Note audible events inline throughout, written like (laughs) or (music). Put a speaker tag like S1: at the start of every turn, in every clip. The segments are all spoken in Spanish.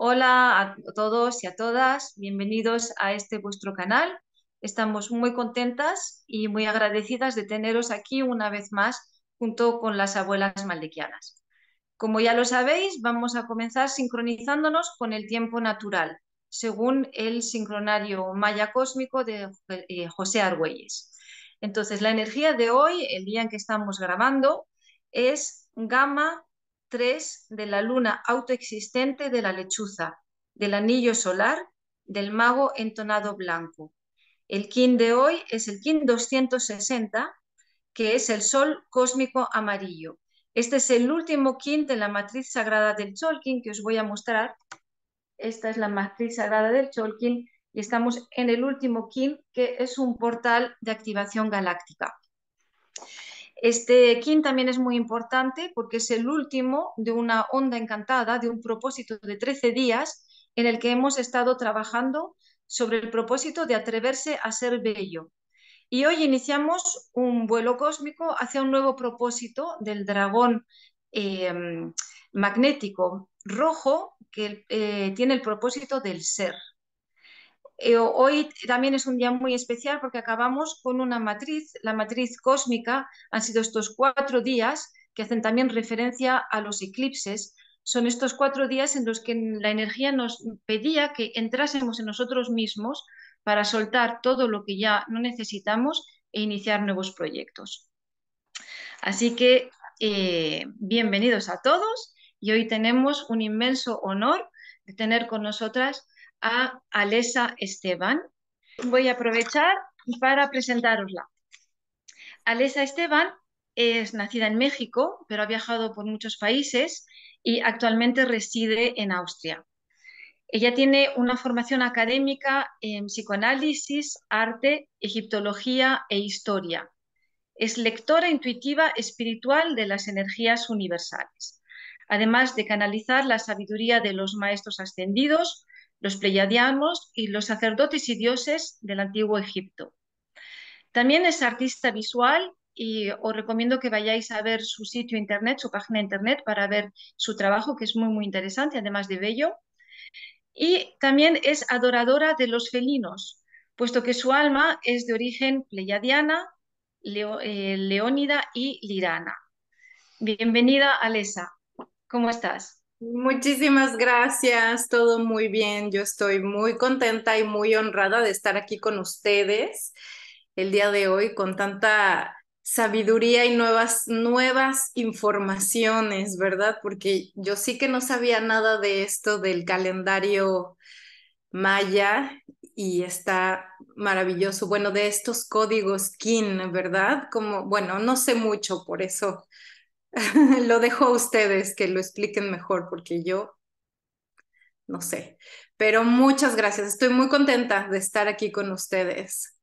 S1: Hola a todos y a todas, bienvenidos a este vuestro canal. Estamos muy contentas y muy agradecidas de teneros aquí una vez más junto con las abuelas maldequianas. Como ya lo sabéis, vamos a comenzar sincronizándonos con el tiempo natural, según el sincronario maya cósmico de José eh, Argüelles. Entonces, la energía de hoy, el día en que estamos grabando, es gamma 3 de la luna autoexistente de la lechuza, del anillo solar, del mago entonado blanco. El kin de hoy es el kin 260, que es el sol cósmico amarillo. Este es el último kin de la matriz sagrada del Cholkin que os voy a mostrar. Esta es la matriz sagrada del Cholkin y estamos en el último kin, que es un portal de activación galáctica. Este kin también es muy importante porque es el último de una onda encantada, de un propósito de 13 días en el que hemos estado trabajando sobre el propósito de atreverse a ser bello. Y hoy iniciamos un vuelo cósmico hacia un nuevo propósito del dragón eh, magnético rojo que eh, tiene el propósito del ser. Eh, hoy también es un día muy especial porque acabamos con una matriz, la matriz cósmica. Han sido estos cuatro días que hacen también referencia a los eclipses. Son estos cuatro días en los que la energía nos pedía que entrásemos en nosotros mismos para soltar todo lo que ya no necesitamos e iniciar nuevos proyectos. Así que eh, bienvenidos a todos y hoy tenemos un inmenso honor de tener con nosotras a Alesa Esteban. Voy a aprovechar para presentarosla. Alesa Esteban es nacida en México, pero ha viajado por muchos países y actualmente reside en Austria. Ella tiene una formación académica en psicoanálisis, arte, egiptología e historia. Es lectora intuitiva espiritual de las energías universales, además de canalizar la sabiduría de los maestros ascendidos los pleiadianos y los sacerdotes y dioses del antiguo Egipto. También es artista visual y os recomiendo que vayáis a ver su sitio internet, su página internet, para ver su trabajo, que es muy, muy interesante, además de bello. Y también es adoradora de los felinos, puesto que su alma es de origen pleiadiana, eh, leónida y lirana.
S2: Bienvenida, Alesa. ¿Cómo estás? Muchísimas gracias, todo muy bien. Yo estoy muy contenta y muy honrada de estar aquí con ustedes el día de hoy con tanta sabiduría y nuevas, nuevas informaciones, ¿verdad? Porque yo sí que no sabía nada de esto del calendario maya y está maravilloso. Bueno, de estos códigos KIN, ¿verdad? Como, bueno, no sé mucho, por eso (laughs) lo dejo a ustedes que lo expliquen mejor porque yo no sé. Pero muchas gracias. Estoy muy contenta de estar aquí con ustedes.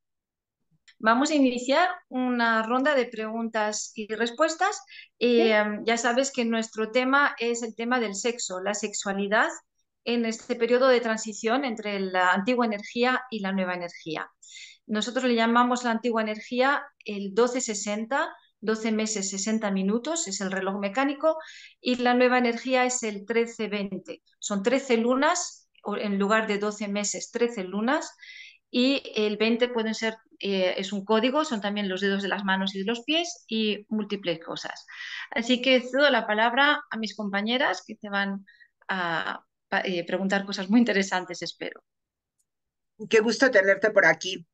S2: Vamos a iniciar una ronda de preguntas y respuestas.
S3: Em,
S1: ya sabes que nuestro tema es el tema del sexo, la sexualidad en este periodo de transición entre la antigua energía y la nueva energía. Nosotros le llamamos la antigua energía el 1260 12 meses 60 minutos, es el reloj mecánico, y la nueva energía es el 13-20. Son 13 lunas en lugar de 12 meses, 13 lunas, y el 20 pueden ser, eh, es un código, son también los dedos de las manos y de los pies y múltiples cosas. Así que cedo la palabra a mis compañeras que te van a eh, preguntar
S3: cosas muy interesantes, espero. Qué gusto tenerte por aquí.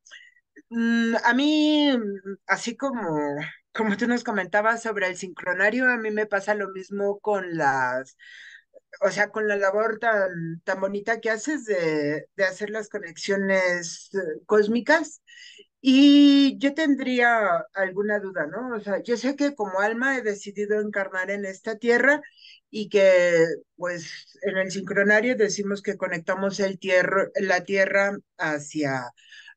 S3: Mm, a mí, así como como tú nos comentabas sobre el sincronario, a mí me pasa lo mismo con las, o sea, con la labor tan, tan bonita que haces de, de hacer las conexiones eh, cósmicas. Y yo tendría alguna duda, ¿no? O sea, yo sé que como alma he decidido encarnar en esta tierra y que pues en el sincronario decimos que conectamos el tierra, la tierra hacia,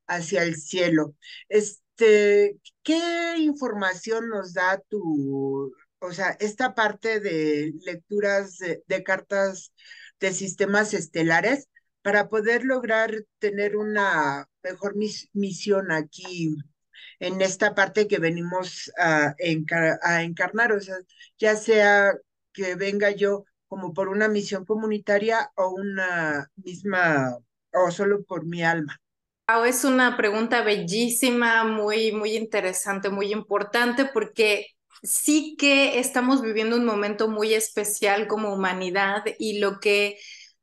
S3: hacia el cielo. Es, este, ¿qué información nos da tu, o sea, esta parte de lecturas de, cartas de sistemas estelares para poder lograr tener una mejor misión aquí en esta parte que venimos a, a encarnar, o sea, ya sea que venga yo como por una misión comunitaria o una misma o solo por mi alma
S2: es una pregunta bellísima, muy, muy interesante, muy importante, porque sí que estamos viviendo un momento muy especial como humanidad y lo que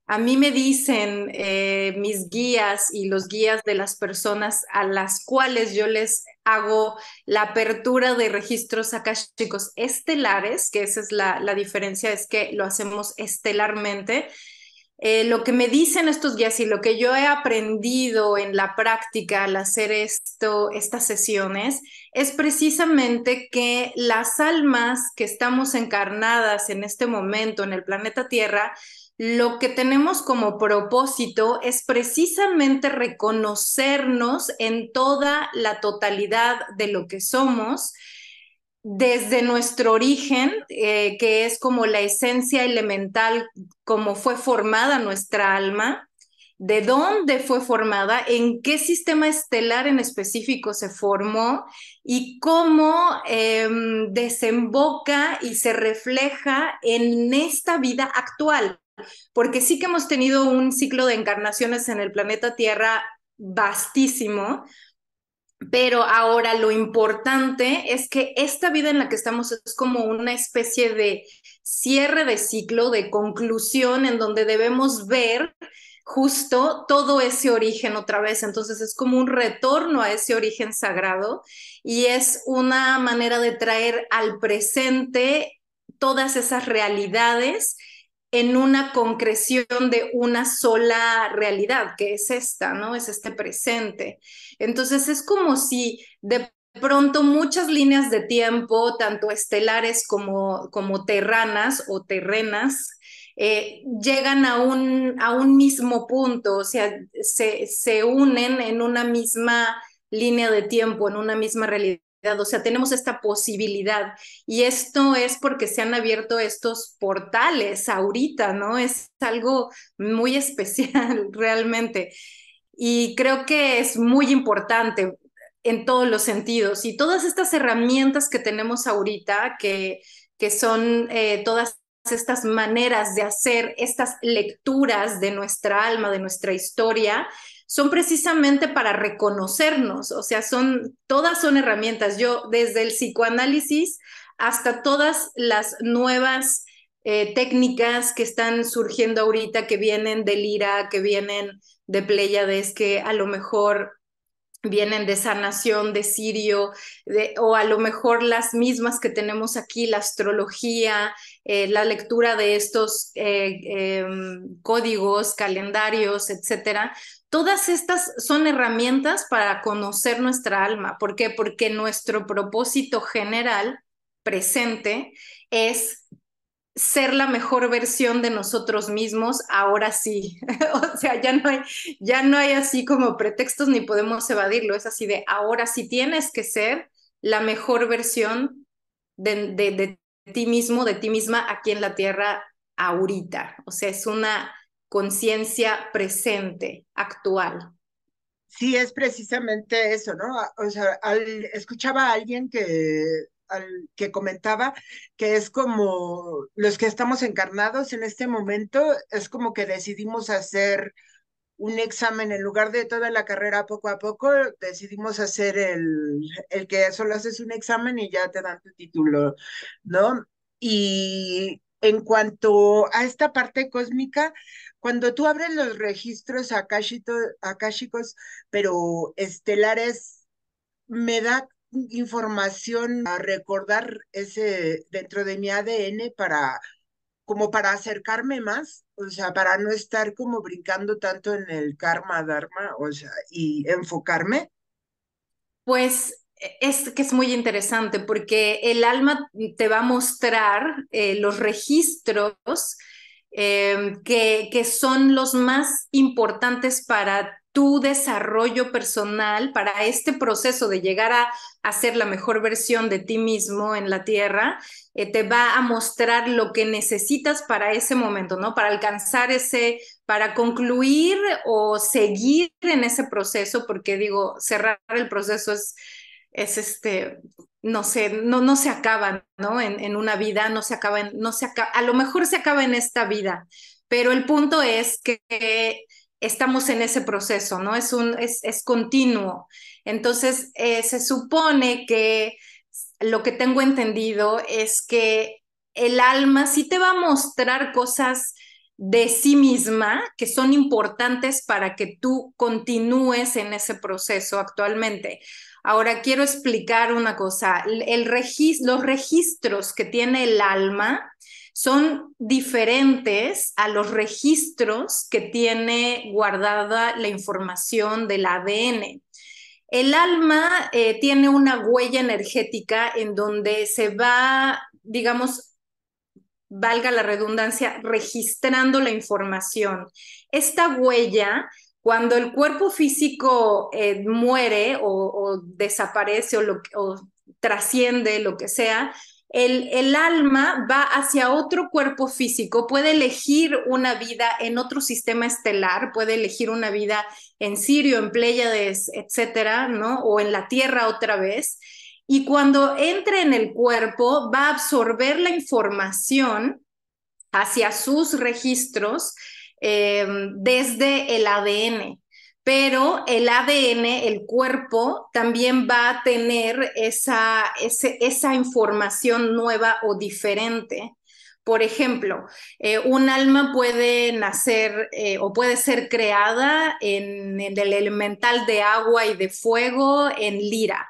S2: a mí me dicen eh, mis guías y los guías de las personas a las cuales yo les hago la apertura de registros acá, chicos estelares, que esa es la, la diferencia, es que lo hacemos estelarmente eh, lo que me dicen estos guías y lo que yo he aprendido en la práctica al hacer esto, estas sesiones, es precisamente que las almas que estamos encarnadas en este momento en el planeta Tierra, lo que tenemos como propósito es precisamente reconocernos en toda la totalidad de lo que somos desde nuestro origen, eh, que es como la esencia elemental, cómo fue formada nuestra alma, de dónde fue formada, en qué sistema estelar en específico se formó y cómo em, desemboca y se refleja en esta vida actual. Porque sí que hemos tenido un ciclo de encarnaciones en el planeta Tierra vastísimo, pero ahora lo importante es que esta vida en la que estamos es como una especie de cierre de ciclo, de conclusión, en donde debemos ver justo todo ese origen otra vez. Entonces es como un retorno a ese origen sagrado y es una manera de traer al presente todas esas realidades en una concreción de una sola realidad, que es esta, ¿no? Es este presente. Entonces es como si de pronto muchas líneas de tiempo, tanto estelares como, como terranas o terrenas, eh, llegan a un, a un mismo punto, o sea, se, se unen en una misma línea de tiempo, en una misma realidad o sea, tenemos esta posibilidad. Y esto es porque se han abierto estos portales ahorita, ¿no? Es algo muy (laughs) especial realmente. Y creo que es muy importante en todos los sentidos. Y todas estas herramientas que tenemos ahorita, que, que son eh, todas estas maneras de hacer estas lecturas de nuestra alma, de nuestra historia, son precisamente para reconocernos, o sea, son, todas son herramientas. Yo, desde el psicoanálisis hasta todas las nuevas eh, técnicas que están surgiendo ahorita, que vienen del IRA, que vienen de Pleiades, que a lo mejor vienen de sanación, de sirio, o a lo mejor las mismas que tenemos aquí, la astrología, eh, la lectura de estos eh, em, códigos, calendarios, etcétera. Todas estas son herramientas para conocer nuestra alma. ¿Por qué? Porque nuestro propósito general presente es ser la mejor versión de nosotros mismos, ahora sí. (laughs) o sea, ya no, hay, ya no hay así como pretextos ni podemos evadirlo. Es así de, ahora sí tienes que ser la mejor versión de, ti mismo, de ti misma aquí en la Tierra ahorita. O sea, es una conciencia presente, actual.
S3: Sí, es precisamente eso, ¿no? O sea, escuchaba a alguien que que comentaba, que es como los que estamos encarnados en este momento, es como que decidimos hacer un examen, en lugar de toda la carrera poco a poco, decidimos hacer el, el que solo haces un examen y ya te dan tu título, ¿no? Y en cuanto a esta parte cósmica, cuando tú abres los registros akashito, akashicos, pero estelares, me da información a recordar ese dentro de mi ADN para como para acercarme más, o sea, para no estar como brincando tanto en el karma dharma, o sea, y enfocarme?
S2: Pues e, es que es muy interesante porque el alma te va a mostrar eh, los registros em, que, que son los más importantes para tu desarrollo personal para este proceso de llegar a, hacer la mejor versión de ti mismo en la tierra, eh, te va a mostrar lo que necesitas para ese momento, ¿no? Para alcanzar ese, para concluir o seguir en ese proceso, porque digo, cerrar el proceso es, es este, no sé, no, no se acaba, ¿no? En, una vida, no se acaba, no se a lo mejor se acaba en esta vida, pero el punto es que estamos en ese proceso, ¿no? Es, un, es, es continuo. Entonces, eh, se supone que lo que tengo entendido es que el alma sí te va a mostrar cosas de sí misma que son importantes para que tú continúes en ese proceso actualmente. Ahora quiero explicar una cosa, el, los registros que tiene el alma son diferentes a los registros que tiene guardada la información del ADN. El alma eh, tiene una huella energética en donde se va, digamos, valga la redundancia, registrando la información. Esta huella cuando el cuerpo físico eh, muere o, desaparece o, o, trasciende, lo que sea, el, alma va hacia otro cuerpo físico, puede elegir una vida en otro sistema estelar, puede elegir una vida en Sirio, en Pléyades, etcétera, ¿no? O en la Tierra otra vez. Y cuando entre en el cuerpo, va a absorber la información hacia sus registros eh, desde el ADN pero el ADN, el cuerpo, también va a tener esa, información nueva o diferente. Por ejemplo, eh, un alma puede nacer eh, o puede ser creada en, el elemental de agua y de fuego en lira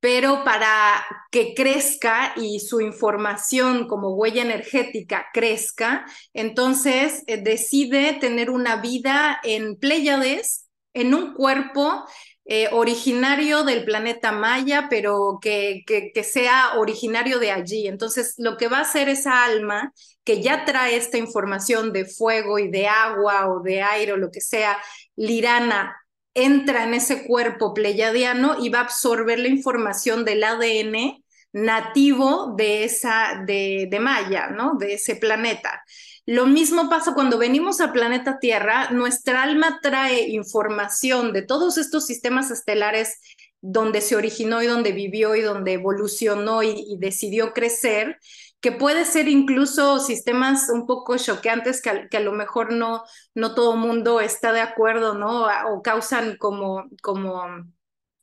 S2: pero para que crezca y su información como huella energética crezca, entonces eh, decide tener una vida en Pléyades en un cuerpo eh, originario del planeta Maya, pero que, sea originario de allí. Entonces, lo que va a hacer esa alma, que ya trae esta información de fuego y de agua o de aire o lo que sea, lirana, entra en ese cuerpo pleyadiano y va a absorber la información del ADN nativo de esa de, de Maya, ¿no? De ese planeta. Lo mismo pasa cuando venimos al planeta Tierra, nuestra alma trae información de todos estos sistemas estelares donde se originó y donde vivió y donde evolucionó y, decidió crecer, que puede ser incluso sistemas un poco choqueantes que a, lo mejor no, no todo mundo está de acuerdo, ¿no? O causan como, como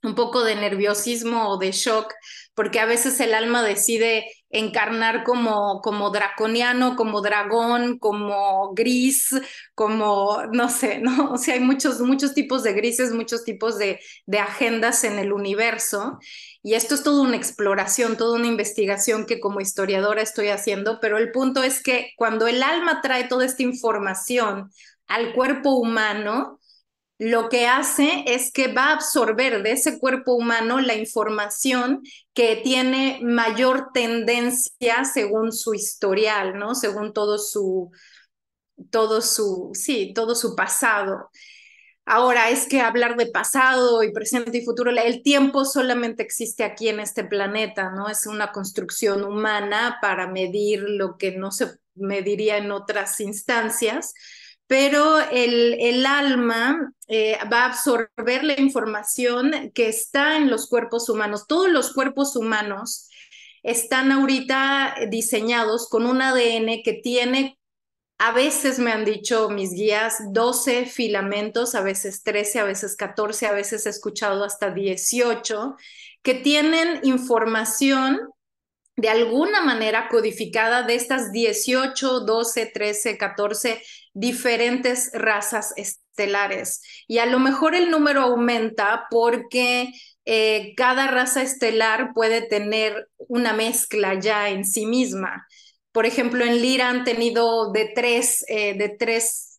S2: un poco de nerviosismo o de shock, porque a veces el alma decide encarnar como, como draconiano, como dragón, como gris, como, no sé, ¿no? (laughs) O sea, hay muchos, muchos tipos de grises, muchos tipos de, de agendas en el universo. Y esto es toda una exploración, toda una investigación que como historiadora estoy haciendo, pero el punto es que cuando el alma trae toda esta información al cuerpo humano, lo que hace es que va a absorber de ese cuerpo humano la información que tiene mayor tendencia según su historial, ¿no? Según todo su, sí, todo su pasado. Ahora, es que hablar de pasado y presente y futuro, el tiempo solamente existe aquí en este planeta, ¿no? Es una construcción humana para medir lo que no se mediría en otras instancias pero el, alma eh, va a absorber la información que está en los cuerpos humanos. Todos los cuerpos humanos están ahorita diseñados con un ADN que tiene, a veces me han dicho mis guías, 12 filamentos, a veces 13, a veces 14, a veces he escuchado hasta 18, que tienen información de alguna manera codificada de estas 18, 12, 13, 14 diferentes razas estelares. Y a lo mejor el número aumenta porque eh, cada raza estelar puede tener una mezcla ya en sí misma. Por ejemplo, en Lira han tenido de tres, eh, de tres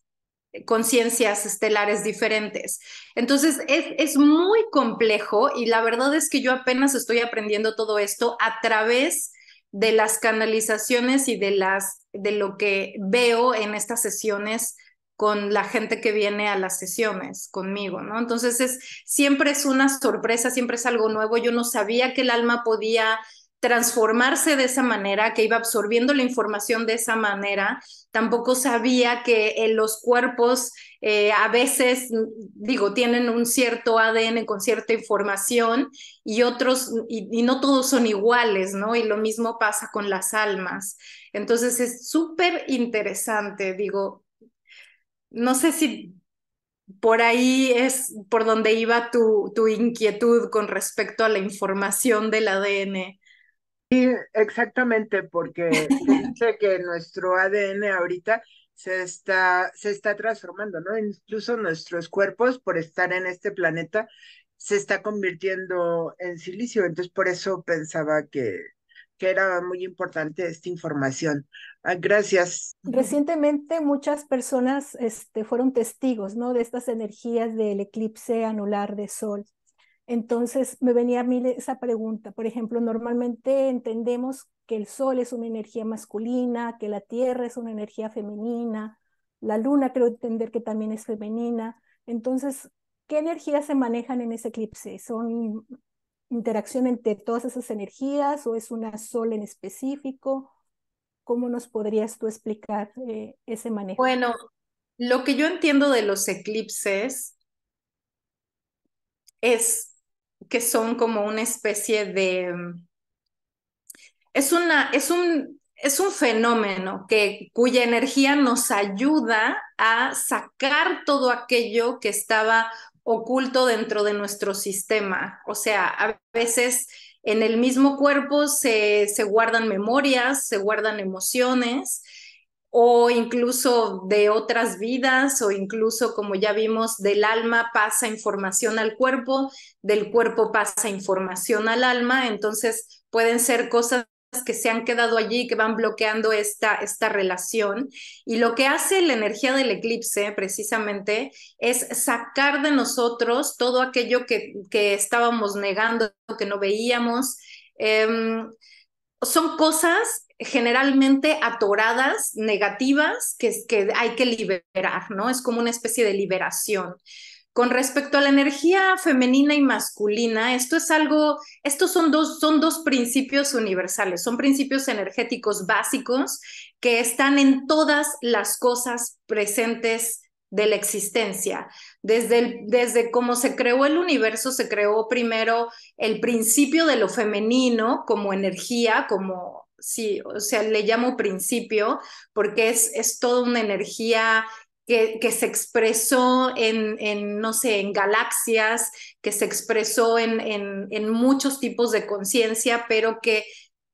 S2: eh, conciencias estelares diferentes. Entonces, es, muy complejo y la verdad es que yo apenas estoy aprendiendo todo esto a través de las canalizaciones y de, las, de lo que veo en estas sesiones con la gente que viene a las sesiones conmigo, ¿no? Entonces, es, siempre es una sorpresa, siempre es algo nuevo. Yo no sabía que el alma podía transformarse de esa manera, que iba absorbiendo la información de esa manera. Tampoco sabía que eh, los cuerpos eh, a veces, mm, digo, tienen un cierto ADN con cierta información y otros, y, no todos son iguales, ¿no? Y lo mismo pasa con las almas. Entonces es súper interesante, digo, no sé si por ahí es por donde iba tu, tu inquietud con respecto a la información del
S3: ADN. Sí, exactamente, porque sé (laughs) que nuestro ADN ahorita se está, se está transformando, ¿no? Incluso nuestros cuerpos, por estar en este planeta, se está convirtiendo en silicio. Entonces, por eso pensaba que, que era muy importante esta información. Ah, gracias. Recientemente muchas personas este, fueron testigos
S4: ¿no? de estas energías del eclipse anular de Sol. Entonces me venía a mí esa pregunta. Por ejemplo, normalmente entendemos que el sol es una energía masculina, que la tierra es una energía femenina, la luna creo entender que también es femenina. Entonces, ¿qué energías se manejan en ese eclipse? ¿Son interacción entre todas esas energías o es una sol en específico? ¿Cómo nos podrías tú explicar eh, ese manejo? Bueno, lo que yo entiendo de los
S2: eclipses es que son como una especie de... Mm, es, una, es, un, es un fenómeno que, cuya energía nos ayuda a sacar todo aquello que estaba oculto dentro de nuestro sistema. O sea, a veces en el mismo cuerpo se, se guardan memorias, se guardan emociones, o incluso de otras vidas, o incluso, como ya vimos, del alma pasa información al cuerpo, del cuerpo pasa información al alma, entonces pueden ser cosas que se han quedado allí, que van bloqueando esta, esta relación. Y lo que hace la energía del eclipse precisamente es sacar de nosotros todo aquello que, estábamos negando, que no veíamos. Em, son cosas generalmente atoradas, negativas, que, que hay que liberar, ¿no? Es como una especie de liberación. Con respecto a la energía femenina y masculina, esto es algo, estos son dos, son dos principios universales, son principios energéticos básicos que están en todas las cosas presentes de la existencia. Desde, desde cómo se creó el universo, se creó primero el principio de lo femenino como energía, como sí, o sea, le llamo principio porque es, es toda una energía que, se expresó en, no sé, en galaxias, que se expresó en, muchos tipos de conciencia, pero que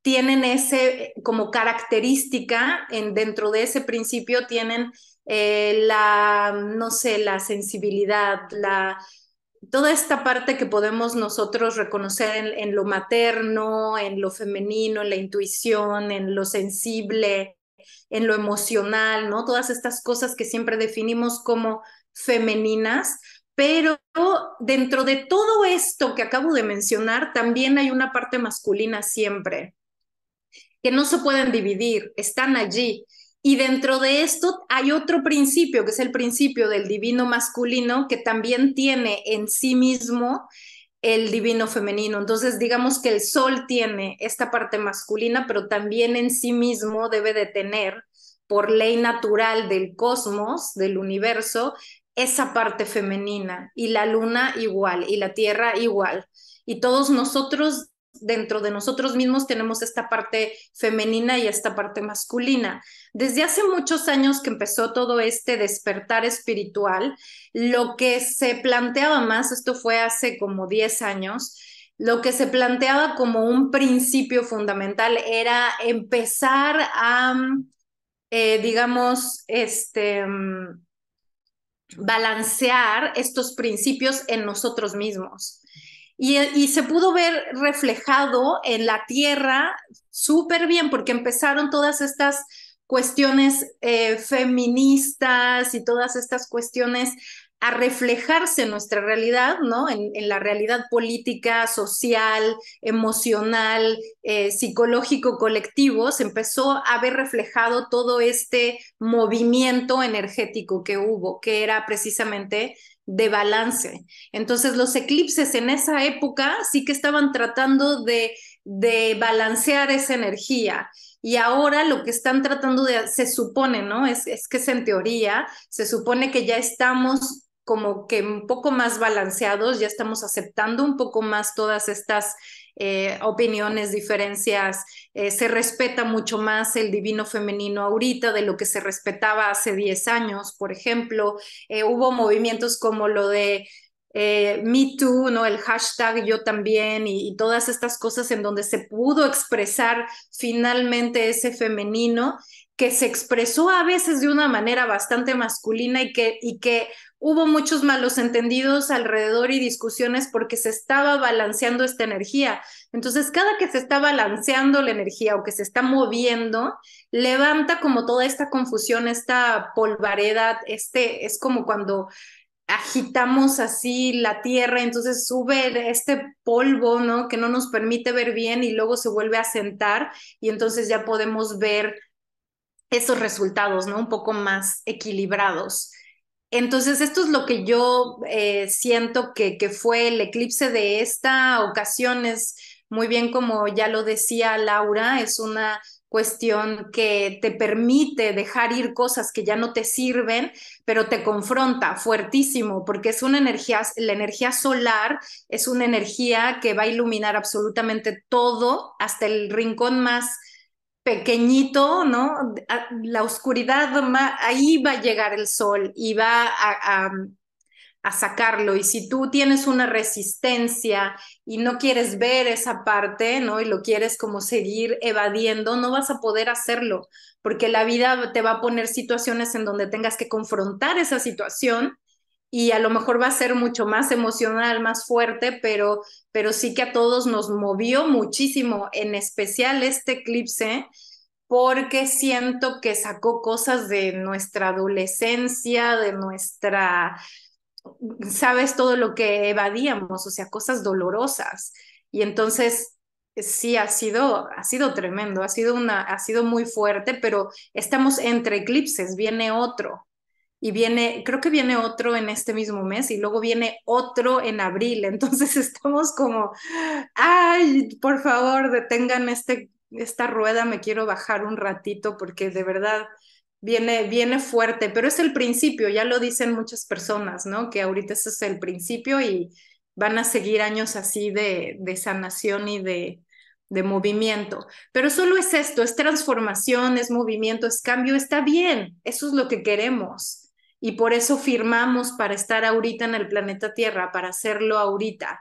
S2: tienen ese como característica, en, dentro de ese principio tienen eh, la, no sé, la sensibilidad, la, toda esta parte que podemos nosotros reconocer en, lo materno, en lo femenino, en la intuición, en lo sensible, en lo emocional, ¿no? Todas estas cosas que siempre definimos como femeninas, pero dentro de todo esto que acabo de mencionar, también hay una parte masculina siempre, que no se pueden dividir, están allí. Y dentro de esto hay otro principio, que es el principio del divino masculino, que también tiene en sí mismo el divino femenino. Entonces, digamos que el sol tiene esta parte masculina, pero también en sí mismo debe de tener, por ley natural del cosmos, del universo, esa parte femenina. Y la luna igual, y la tierra igual. Y todos nosotros dentro de nosotros mismos tenemos esta parte femenina y esta parte masculina. Desde hace muchos años que empezó todo este despertar espiritual, lo que se planteaba más, esto fue hace como 10 años, lo que se planteaba como un principio fundamental era empezar a, eh, digamos, este balancear estos principios en nosotros mismos. Y, se pudo ver reflejado en la tierra súper bien, porque empezaron todas estas cuestiones eh, feministas y todas estas cuestiones a reflejarse en nuestra realidad, ¿no? En, la realidad política, social, emocional, eh, psicológico, colectivo, se empezó a ver reflejado todo este movimiento energético que hubo, que era precisamente de balance. Entonces los eclipses en esa época sí que estaban tratando de, balancear esa energía. Y ahora lo que están tratando de, se supone, ¿no? Es, es que es en teoría, se supone que ya estamos como que un poco más balanceados, ya estamos aceptando un poco más todas estas eh, opiniones, diferencias, eh, se respeta mucho más el divino femenino ahorita de lo que se respetaba hace 10 años, por ejemplo. Eh, hubo movimientos como lo de Me Too, ¿no? el hashtag yo también y, todas estas cosas en donde se pudo expresar finalmente ese femenino que se expresó a veces de una manera bastante masculina y que, y que Hubo muchos malos entendidos alrededor y discusiones porque se estaba balanceando esta energía. Entonces, cada que se está balanceando la energía o que se está moviendo, levanta como toda esta confusión, esta polvaredad. este es como cuando agitamos así la tierra, entonces sube este polvo, ¿no? Que no nos permite ver bien y luego se vuelve a sentar y entonces ya podemos ver esos resultados, ¿no? Un poco más equilibrados. Entonces, esto es lo que yo eh, siento que, que, fue el eclipse de esta ocasión. Es muy bien como ya lo decía Laura, es una cuestión que te permite dejar ir cosas que ya no te sirven, pero te confronta fuertísimo, porque es una energía, la energía solar es una energía que va a iluminar absolutamente todo, hasta el rincón más pequeñito, ¿no? La oscuridad, ahí va a llegar el sol y va a, a, sacarlo. Y si tú tienes una resistencia y no quieres ver esa parte, ¿no? Y lo quieres como seguir evadiendo, no vas a poder hacerlo, porque la vida te va a poner situaciones en donde tengas que confrontar esa situación y a lo mejor va a ser mucho más emocional, más fuerte, pero, pero sí que a todos nos movió muchísimo, en especial este eclipse, porque siento que sacó cosas de nuestra adolescencia, de nuestra, sabes, todo lo que evadíamos, o sea, cosas dolorosas. Y entonces sí ha sido, ha sido tremendo, ha sido, una, ha sido muy fuerte, pero estamos entre eclipses, viene otro y viene, creo que viene otro en este mismo mes y luego viene otro en abril. (laughs) Entonces estamos como, ay, por favor, detengan este, esta rueda, me quiero bajar un ratito porque de verdad viene, viene fuerte, pero es el principio, ya lo dicen muchas personas, ¿no? Que ahorita ese es el principio y van a seguir años así de, de sanación y de, de movimiento. Pero solo es esto, es transformación, es movimiento, es cambio, está bien, eso es lo que queremos y por eso firmamos para estar ahorita en el planeta Tierra, para hacerlo ahorita.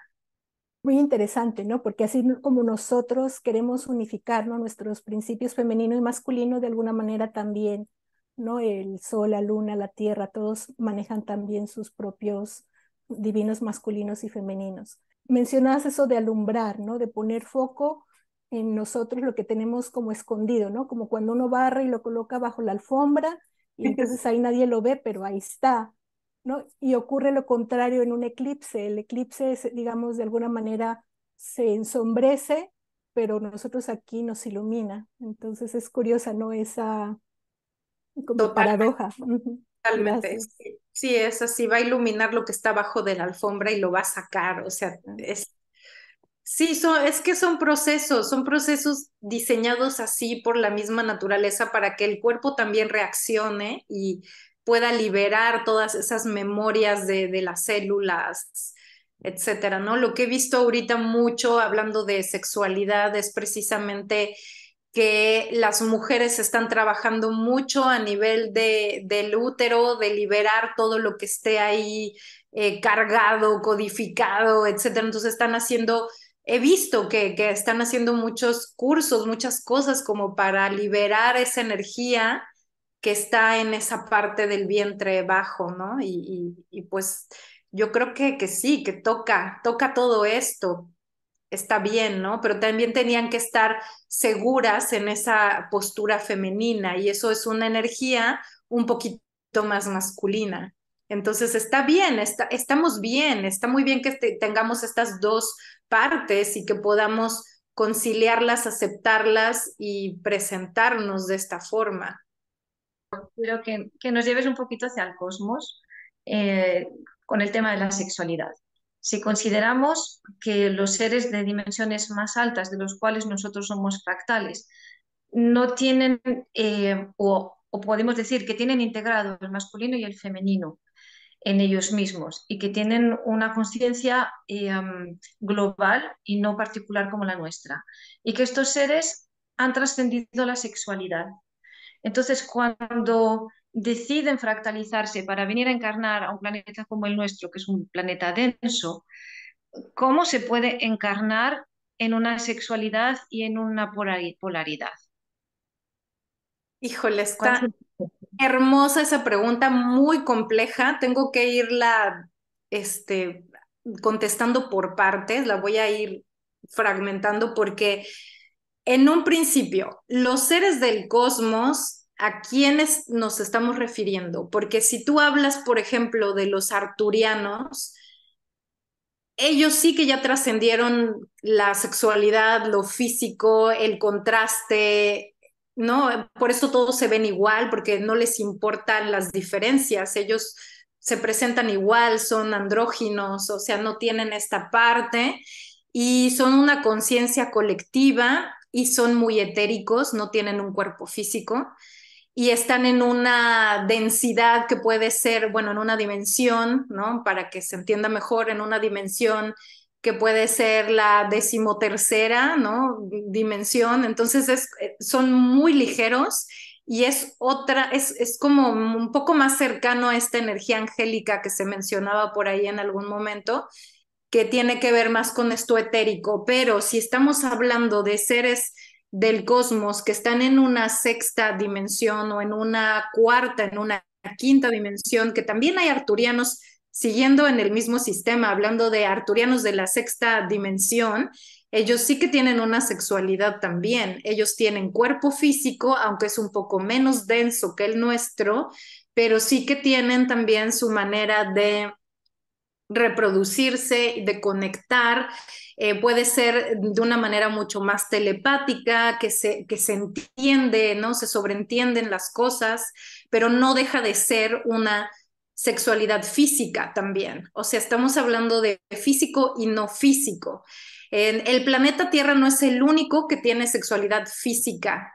S4: Muy interesante, ¿no? Porque así como nosotros queremos unificar nuestros principios femenino y masculino, de alguna manera también, ¿no? El sol, la luna, la tierra, todos manejan también sus propios divinos masculinos y femeninos. Mencionabas eso de alumbrar, ¿no? De poner foco en nosotros lo que tenemos como escondido, ¿no? Como cuando uno barra y lo coloca bajo la alfombra entonces ahí nadie lo ve, pero ahí está, ¿no? Y ocurre lo contrario en un eclipse. El eclipse, digamos, de alguna manera se ensombrece, pero nosotros aquí nos ilumina. Entonces es curiosa, ¿no? Esa como paradoja. Totalmente.
S2: Sí, es así, va a iluminar lo que está abajo de la alfombra y lo va a sacar. O sea, es Sí, es que son procesos, son procesos diseñados así por la misma naturaleza para que el cuerpo también reaccione y pueda liberar todas esas memorias de, las células, etcétera, ¿no? Lo que he visto ahorita mucho hablando de sexualidad es precisamente que las mujeres están trabajando mucho a nivel del útero, de liberar todo lo que esté ahí eh, cargado, codificado, etcétera. Entonces están haciendo he visto que, están haciendo muchos cursos, muchas cosas como para liberar esa energía que está en esa parte del vientre bajo, ¿no? Y, pues yo creo que, que sí, que toca, toca todo esto, está bien, ¿no? Pero también tenían que estar seguras en esa postura femenina y eso es una energía un poquito más masculina. Entonces está bien, estamos bien, está muy bien que tengamos estas dos partes y que podamos conciliarlas, aceptarlas y presentarnos de esta forma.
S1: Quiero que, nos lleves un poquito hacia el cosmos
S2: eh,
S1: con el tema de la sexualidad. Si consideramos que los seres de dimensiones más altas, de los cuales nosotros somos fractales, no tienen eh, o podemos decir que tienen integrado el masculino y el femenino, en ellos mismos y que tienen una conciencia em, global y no particular como la nuestra. Y que estos seres han trascendido la sexualidad. Entonces, cuando deciden fractalizarse para venir a encarnar a un planeta como el nuestro, que es un planeta denso, ¿cómo se puede encarnar en una sexualidad y en una polaridad?
S2: Híjole, está, Hermosa esa pregunta, muy compleja. Tengo que irla este, contestando por partes, la voy a ir fragmentando porque en un principio, los seres del cosmos ¿a quiénes nos estamos refiriendo? Porque si tú hablas, por ejemplo, de los arturianos, ellos sí que ya trascendieron la sexualidad, lo físico, el contraste, ¿no? Eh, por eso todos se ven igual, porque no les importan las diferencias, ellos se presentan igual, son andróginos, o sea, no tienen esta parte y son una conciencia colectiva y son muy etéricos, no tienen un cuerpo físico y están en una densidad que puede ser, bueno, en una dimensión, ¿no? Para que se entienda mejor, en una dimensión que puede ser la decimotercera ¿no? dimensión. Entonces es, eh, son muy ligeros y es otra, es, es, como un poco más cercano a esta energía angélica que se mencionaba por ahí en algún momento, que tiene que ver más con esto etérico. Pero si estamos hablando de seres del cosmos que están en una sexta dimensión o en una cuarta, en una quinta dimensión, que también hay arturianos siguiendo en el mismo sistema, hablando de arturianos de la sexta dimensión, ellos sí que tienen una sexualidad también. Ellos tienen cuerpo físico, aunque es un poco menos denso que el nuestro, pero sí que tienen también su manera de reproducirse, de conectar, eh, puede ser de una manera mucho más telepática, que se, que se entiende, ¿no? Se sobreentienden las cosas, pero no deja de ser una sexualidad física también. O sea, estamos hablando de físico y no físico. el planeta Tierra no es el único que tiene sexualidad física.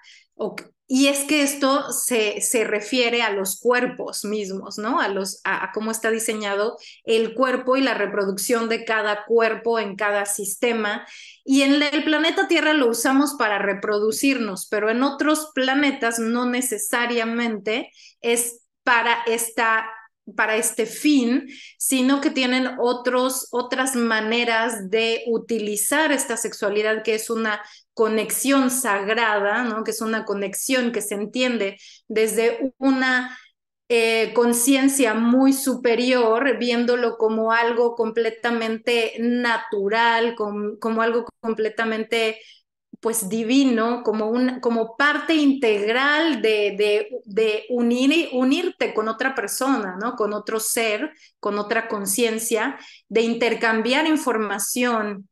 S2: y es que esto se, refiere a los cuerpos mismos, ¿no? A, los, a cómo está diseñado el cuerpo y la reproducción de cada cuerpo en cada sistema. Y en el planeta Tierra lo usamos para reproducirnos, pero en otros planetas no necesariamente es para esta para este fin, sino que tienen otros, otras maneras de utilizar esta sexualidad que es una conexión sagrada, ¿no? que es una conexión que se entiende desde una eh, conciencia muy superior, viéndolo como algo completamente natural, como algo completamente pues divino, como, un, como parte integral de, de, unirte con otra persona, ¿no? con otro ser, con otra conciencia, de intercambiar información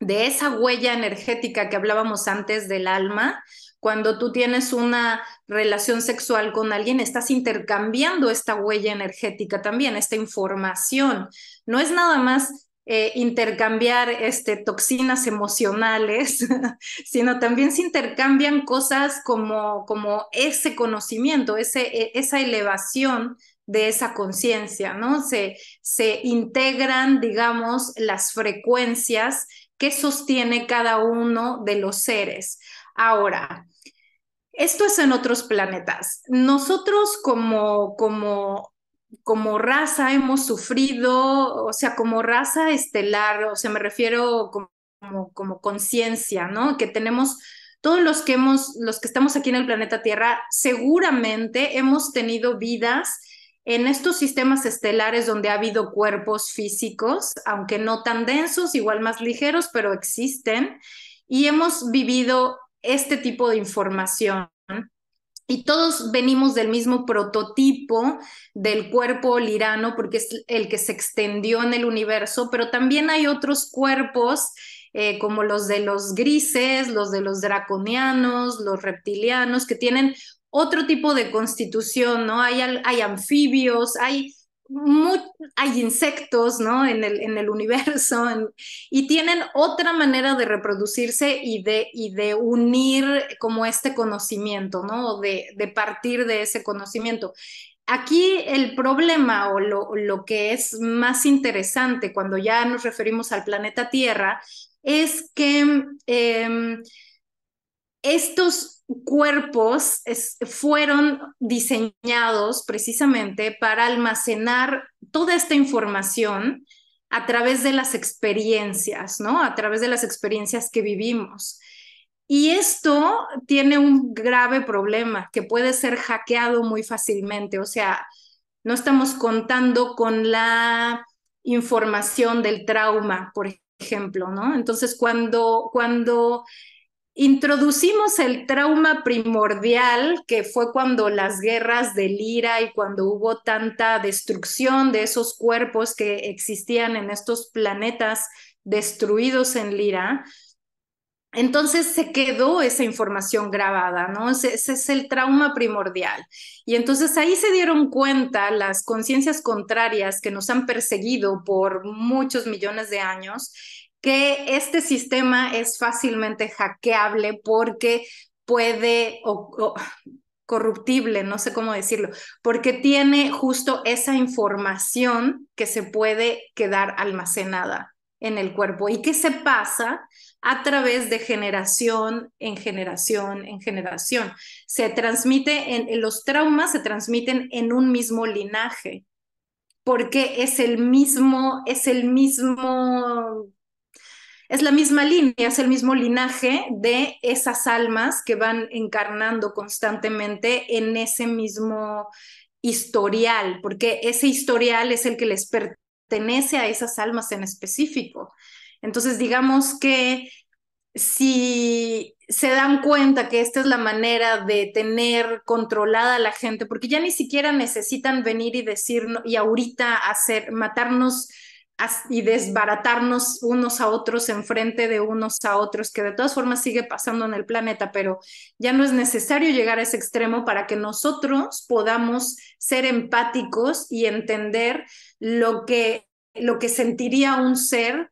S2: de esa huella energética que hablábamos antes del alma. Cuando tú tienes una relación sexual con alguien, estás intercambiando esta huella energética también, esta información. No es nada más eh, intercambiar este, toxinas emocionales, (laughs) sino también se intercambian cosas como, como ese conocimiento, ese, e, esa elevación de esa conciencia, ¿no? Se, se integran, digamos, las frecuencias que sostiene cada uno de los seres. Ahora, esto es en otros planetas. Nosotros como, como como raza hemos sufrido, o sea, como raza estelar, o sea, me refiero como, conciencia, ¿no? Que tenemos todos los que los que estamos aquí en el planeta Tierra, seguramente hemos tenido vidas en estos sistemas estelares donde ha habido cuerpos físicos, aunque no tan densos, igual más ligeros, pero existen, y hemos vivido este tipo de información y todos venimos del mismo prototipo del cuerpo lirano, porque es el que se extendió en el universo, pero también hay otros cuerpos, eh, como los de los grises, los de los draconianos, los reptilianos, que tienen otro tipo de constitución, ¿no? Hay, hay anfibios, hay hay insectos ¿no? en, el, en el universo y tienen otra manera de reproducirse y de, y de unir como este conocimiento, ¿no? de, partir de ese conocimiento. Aquí el problema o lo, que es más interesante cuando ya nos referimos al planeta Tierra es que... Em, estos cuerpos fueron diseñados precisamente para almacenar toda esta información a través de las experiencias, ¿no? A través de las experiencias que vivimos. Y esto tiene un grave problema que puede ser hackeado muy fácilmente, o sea, no estamos contando con la información del trauma, por ejemplo, ¿no? Entonces, cuando, cuando introducimos el trauma primordial, que fue cuando las guerras de Lira y cuando hubo tanta destrucción de esos cuerpos que existían en estos planetas destruidos en Lira. Entonces se quedó esa información grabada, ¿no? ese es el trauma primordial. Y entonces ahí se dieron cuenta las conciencias contrarias que nos han perseguido por muchos millones de años que este sistema es fácilmente hackeable porque puede o, corruptible, no sé cómo decirlo, porque tiene justo esa información que se puede quedar almacenada en el cuerpo y que se pasa a través de generación en generación en generación. Se transmite en, los traumas se transmiten en un mismo linaje porque es el mismo es el mismo es la misma línea, es el mismo linaje de esas almas que van encarnando constantemente en ese mismo historial, porque ese historial es el que les pertenece a esas almas en específico. Entonces, digamos que si se dan cuenta que esta es la manera de tener controlada a la gente, porque ya ni siquiera necesitan venir y decirnos y ahorita hacer matarnos y desbaratarnos unos a otros enfrente de unos a otros, que de todas formas sigue pasando en el planeta, pero ya no es necesario llegar a ese extremo para que nosotros podamos ser empáticos y entender lo que, lo que sentiría un ser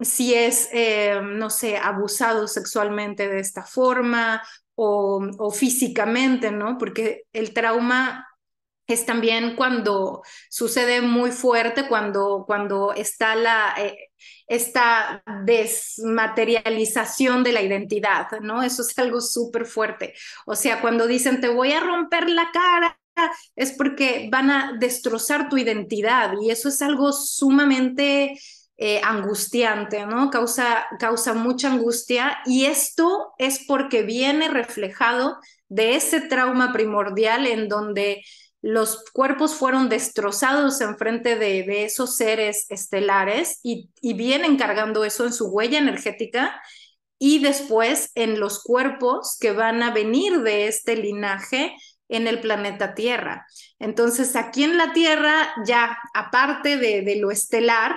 S2: si es, eh, no sé, abusado sexualmente de esta forma o, o físicamente, ¿no? Porque el trauma es también cuando sucede muy fuerte, cuando, cuando está la, eh, esta desmaterialización de la identidad, ¿no? Eso es algo súper fuerte. O sea, cuando dicen, te voy a romper la cara, es porque van a destrozar tu identidad y eso es algo sumamente... Eh, angustiante, ¿no? Causa, causa mucha angustia y esto es porque viene reflejado de ese trauma primordial en donde los cuerpos fueron destrozados enfrente de, de esos seres estelares y, vienen cargando eso en su huella energética y después en los cuerpos que van a venir de este linaje en el planeta Tierra. Entonces, aquí en la Tierra, ya aparte de lo estelar,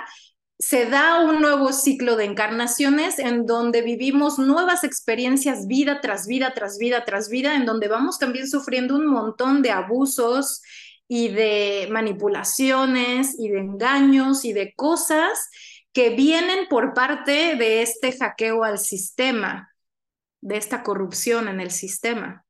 S2: se da un nuevo ciclo de encarnaciones en donde vivimos nuevas experiencias vida tras vida, tras vida, tras vida, en donde vamos también sufriendo un montón de abusos y de manipulaciones y de engaños y de cosas que vienen por parte de este hackeo al sistema, de esta corrupción en el sistema.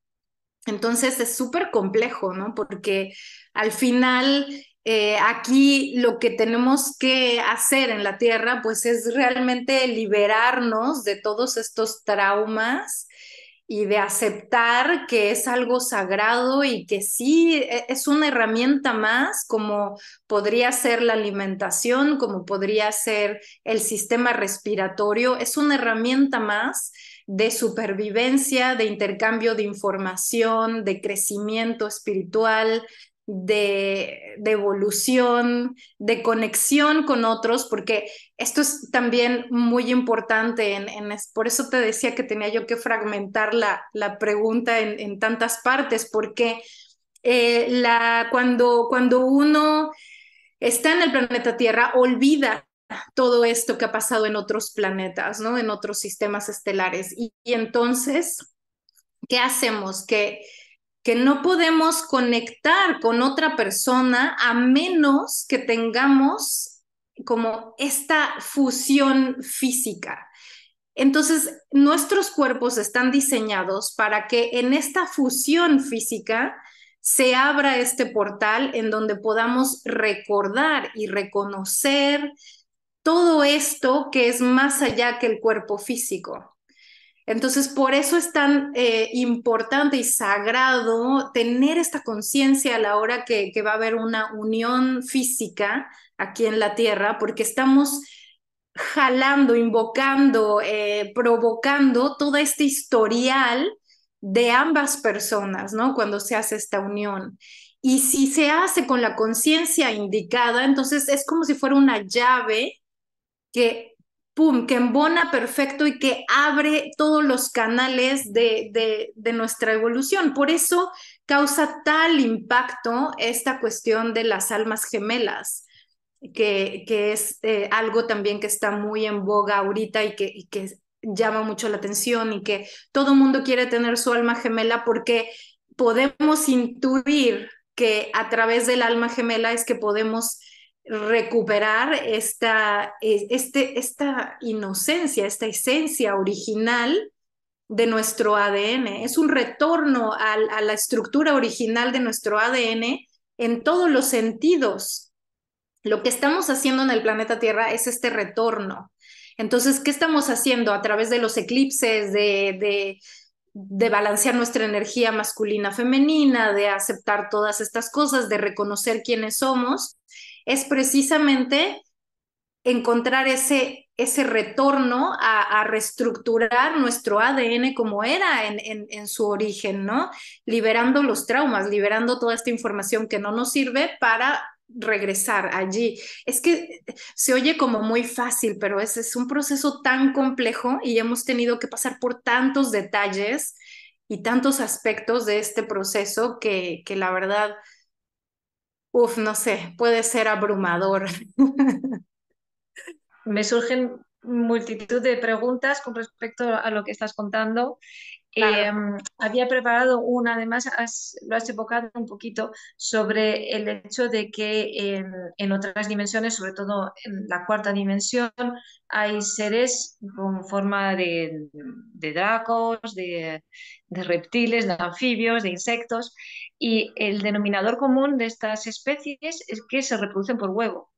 S2: Entonces es súper complejo, ¿no? Porque al final eh, aquí lo que tenemos que hacer en la tierra, pues es realmente liberarnos de todos estos traumas y de aceptar que es algo sagrado y que sí e-, es una herramienta más, como podría ser la alimentación, como podría ser el sistema respiratorio, es una herramienta más de supervivencia, de intercambio de información, de crecimiento espiritual, de, evolución, de conexión con otros, porque esto es también muy importante. En, por eso te decía que tenía yo que fragmentar la, la pregunta en, tantas partes, porque eh, la, cuando, cuando uno está en el planeta Tierra, olvida todo esto que ha pasado en otros planetas, ¿no? En otros sistemas estelares. Y, entonces, ¿qué hacemos? Que que no podemos conectar con otra persona a menos que tengamos como esta fusión física. Entonces, nuestros cuerpos están diseñados para que en esta fusión física se abra este portal en donde podamos recordar y reconocer todo esto que es más allá que el cuerpo físico. Entonces, por eso es tan eh, importante y sagrado tener esta conciencia a la hora que, va a haber una unión física aquí en la Tierra, porque estamos jalando, invocando, eh, provocando todo este historial de ambas personas, ¿no? Cuando se hace esta unión. Y si se hace con la conciencia indicada, entonces es como si fuera una llave que pum, que embona perfecto y que abre todos los canales de, nuestra evolución. Por eso causa tal impacto esta cuestión de las almas gemelas, que, que es eh, algo también que está muy en boga ahorita y que, y que llama mucho la atención y que todo mundo quiere tener su alma gemela porque podemos intuir que a través del alma gemela es que podemos recuperar esta, este, esta inocencia, esta esencia original de nuestro ADN. Es un retorno a, la estructura original de nuestro ADN en todos los sentidos. Lo que estamos haciendo en el planeta Tierra es este retorno. Entonces, ¿qué estamos haciendo a través de los eclipses, de, de, de balancear nuestra energía masculina-femenina, de aceptar todas estas cosas, de reconocer quiénes somos? es precisamente encontrar ese, ese retorno a, reestructurar nuestro ADN como era en, en, su origen, ¿no? Liberando los traumas, liberando toda esta información que no nos sirve para regresar allí. Es que se oye como muy fácil, pero es, es un proceso tan complejo y hemos tenido que pasar por tantos detalles y tantos aspectos de este proceso que la verdad uf, no sé, puede ser abrumador.
S1: (laughs)
S2: Me surgen multitud de preguntas con respecto a
S1: lo que estás contando Em, había preparado una, además lo has evocado un poquito, sobre el hecho de que en, otras dimensiones, sobre todo en la cuarta dimensión, hay seres con forma de, dracos, de, reptiles, de anfibios, de insectos, y el denominador común de estas especies es que se reproducen por huevo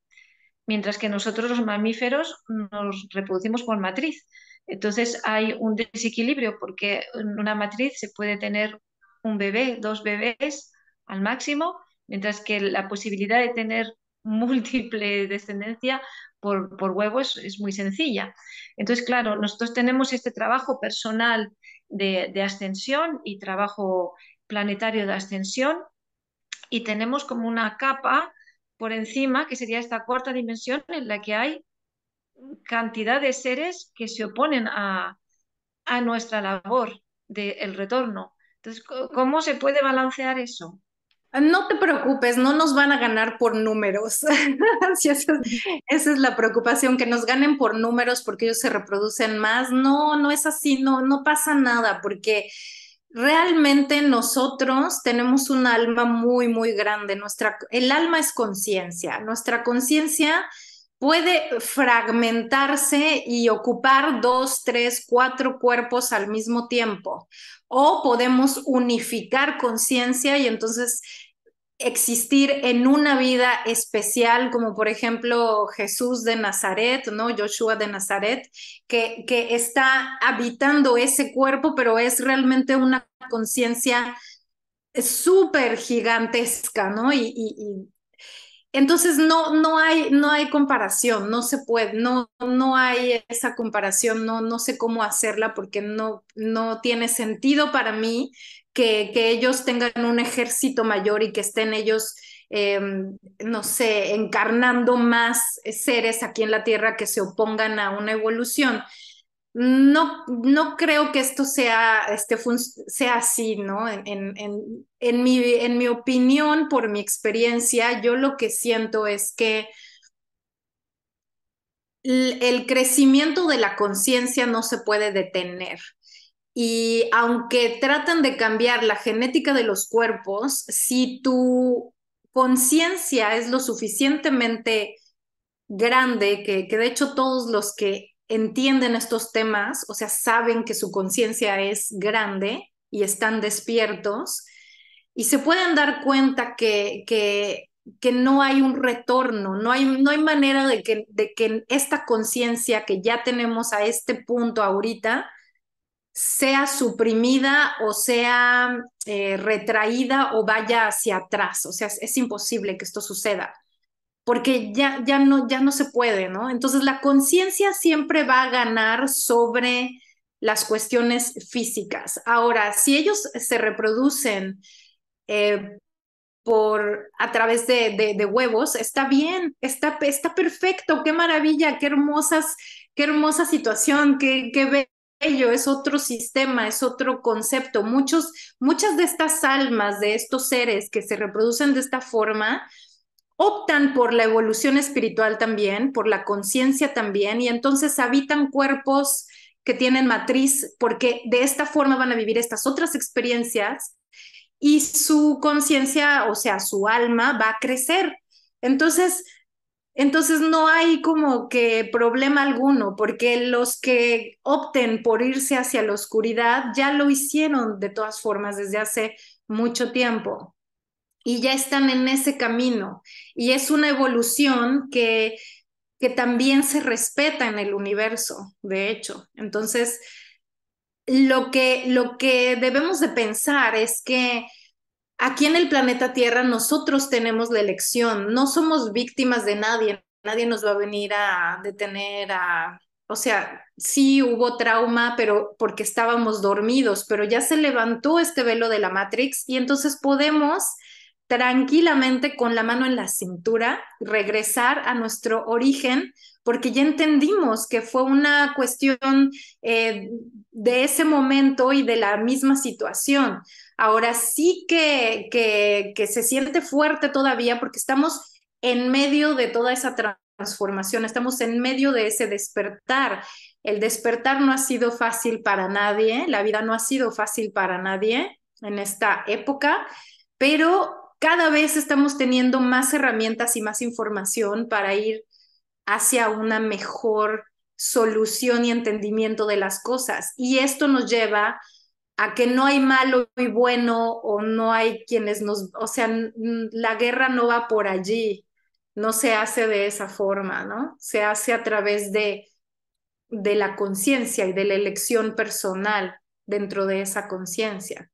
S1: mientras que nosotros los mamíferos nos reproducimos por matriz. Entonces hay un desequilibrio porque en una matriz se puede tener un bebé, dos bebés al máximo, mientras que la posibilidad de tener (laughs) múltiple descendencia por, por huevos es muy sencilla. Entonces, claro, nosotros tenemos este trabajo personal de, de ascensión y trabajo planetario de ascensión y tenemos como una capa por encima, que sería esta cuarta dimensión en la que hay cantidad de seres que se oponen a, a nuestra labor del retorno. Entonces, ¿cómo se puede balancear eso?
S2: No te preocupes, no nos van a ganar por números.
S4: (laughs) esa, es,
S2: esa, es, la preocupación, que nos ganen por números porque ellos se reproducen más. No, no es así, no, no pasa nada porque realmente nosotros tenemos un alma muy, muy grande. Nuestra, el alma es conciencia. Nuestra conciencia puede fragmentarse y ocupar dos, tres, cuatro cuerpos al mismo tiempo. O podemos unificar conciencia y entonces existir en una vida especial, como por ejemplo Jesús de Nazaret, ¿no? Joshua de Nazaret, que, que está habitando ese cuerpo, pero es realmente una conciencia súper gigantesca, ¿no? Y, entonces no, no, hay, no hay comparación, no se puede, no, no hay esa comparación, no, no sé cómo hacerla porque no, no tiene sentido para mí que, ellos tengan un ejército mayor y que estén ellos em, no sé, encarnando más seres aquí en la Tierra que se opongan a una evolución. No, no creo que esto sea, este, sea así, ¿no? En, mi, en mi opinión, por mi experiencia, yo lo que siento es que el crecimiento de la conciencia no se puede detener. Y aunque tratan de cambiar la genética de los cuerpos, si tu conciencia es lo suficientemente grande, que, de hecho todos los que entienden estos temas, o sea, saben que su conciencia es grande y están despiertos, y se pueden dar cuenta que, que, no hay un retorno, no hay, no hay manera de que, de que esta conciencia que ya tenemos a este punto ahorita, sea suprimida o sea eh, retraída o vaya hacia atrás. O sea, es, imposible que esto suceda porque ya, ya, no, ya no se puede, ¿no? Entonces la conciencia siempre va a ganar sobre las cuestiones físicas. Ahora, si ellos se reproducen eh, por, a través de, de, huevos, está bien, está, está perfecto, qué maravilla, qué hermosas, qué hermosa situación, qué, qué ello, es otro sistema, es otro concepto. Muchos, muchas de estas almas, de estos seres que se reproducen de esta forma, optan por la evolución espiritual también, por la conciencia también, y entonces habitan cuerpos que tienen matriz, porque de esta forma van a vivir estas otras experiencias y su conciencia, o sea, su alma va a crecer. Entonces, entonces no hay como que problema alguno, porque los que opten por irse hacia la oscuridad ya lo hicieron de todas formas desde hace mucho tiempo y ya están en ese camino. Y es una evolución que, que también se respeta en el universo, de hecho. Entonces, lo que, lo que debemos de pensar es que aquí en el planeta Tierra nosotros tenemos la elección, no somos víctimas de nadie, nadie nos va a venir a detener a... O sea, sí hubo trauma, pero porque estábamos dormidos, pero ya se levantó este velo de la Matrix y entonces podemos tranquilamente con la mano en la cintura regresar a nuestro origen porque ya entendimos que fue una cuestión eh, de ese momento y de la misma situación. Ahora sí que, que se siente fuerte todavía porque estamos en medio de toda esa transformación, estamos en medio de ese despertar. El despertar no ha sido fácil para nadie, la vida no ha sido fácil para nadie en esta época, pero cada vez estamos teniendo más herramientas y más información para ir hacia una mejor solución y entendimiento de las cosas. Y esto nos lleva a que no hay malo y bueno o no hay quienes nos, o sea, la guerra no va por allí, no se hace de esa forma, ¿no? Se hace a través de, de la conciencia y de la elección personal dentro de esa conciencia.